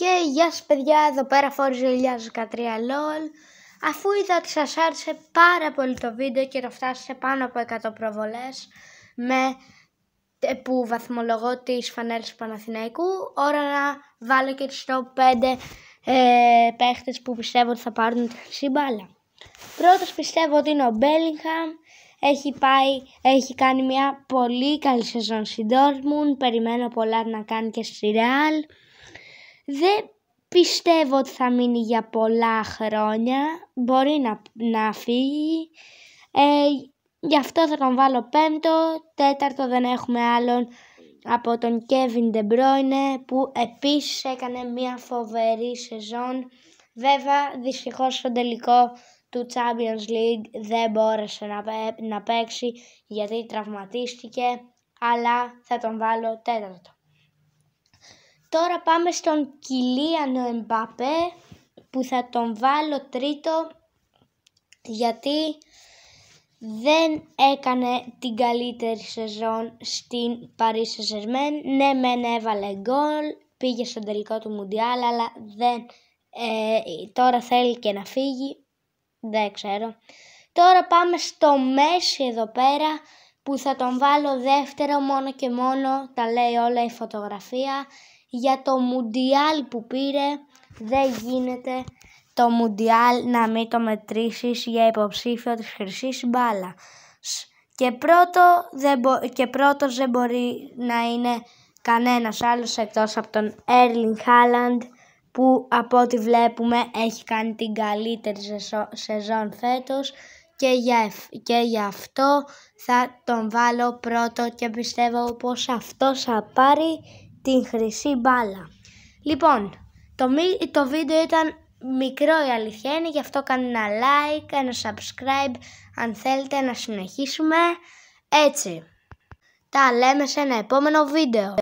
Και γεια σας παιδιά, εδώ πέρα φόρησε 2013 LOL Αφού είδα ότι σας άρεσε πάρα πολύ το βίντεο και το πάνω από 100 προβολές με, ε, που βαθμολογώ τις φανέλες του Παναθηναϊκού ώρα να βάλω και τις top 5 ε, παίχτες που πιστεύω ότι θα πάρουν τη χρυσή μπάλα Πρώτος πιστεύω ότι είναι ο Μπέλιγχαμ έχει, πάει, έχει κάνει μια πολύ καλή σεζόν στην Dortmund περιμένω πολλά να κάνει και στη Real δεν πιστεύω ότι θα μείνει για πολλά χρόνια. Μπορεί να, να φύγει. Ε, γι' αυτό θα τον βάλω πέμπτο. Τέταρτο δεν έχουμε άλλον από τον Kevin De που επίσης έκανε μια φοβερή σεζόν. Βέβαια δυστυχώς στο τελικό του Champions League δεν μπόρεσε να, να παίξει γιατί τραυματίστηκε αλλά θα τον βάλω τέταρτο. Τώρα πάμε στον Κιλίανο Εμπαπέ που θα τον βάλω τρίτο γιατί δεν έκανε την καλύτερη σεζόν στην Παρίσι Σεσμεν. Ναι, μεν έβαλε γκολ, πήγε στο τελικό του Μουντιάλ, αλλά δεν, ε, τώρα θέλει και να φύγει. Δεν ξέρω. Τώρα πάμε στο μέση εδώ πέρα που θα τον βάλω δεύτερο μόνο και μόνο, τα λέει όλα η φωτογραφία για το Μουντιάλ που πήρε. Δεν γίνεται το Μουντιάλ να μην το μετρήσεις για υποψήφιο της χρυσής μπάλας. Και, πρώτο, δεν και πρώτος δεν μπορεί να είναι κανένας άλλος εκτός από τον Έρλιν Χάλαντ που από ό,τι βλέπουμε έχει κάνει την καλύτερη σεζόν φέτος και για, και για αυτό θα τον βάλω πρώτο και πιστεύω πως αυτό θα πάρει την χρυσή μπάλα. Λοιπόν, το, το βίντεο ήταν μικρό η αλήθεια είναι, γι' αυτό κάνε ένα like, ένα subscribe αν θέλετε να συνεχίσουμε έτσι. Τα λέμε σε ένα επόμενο βίντεο.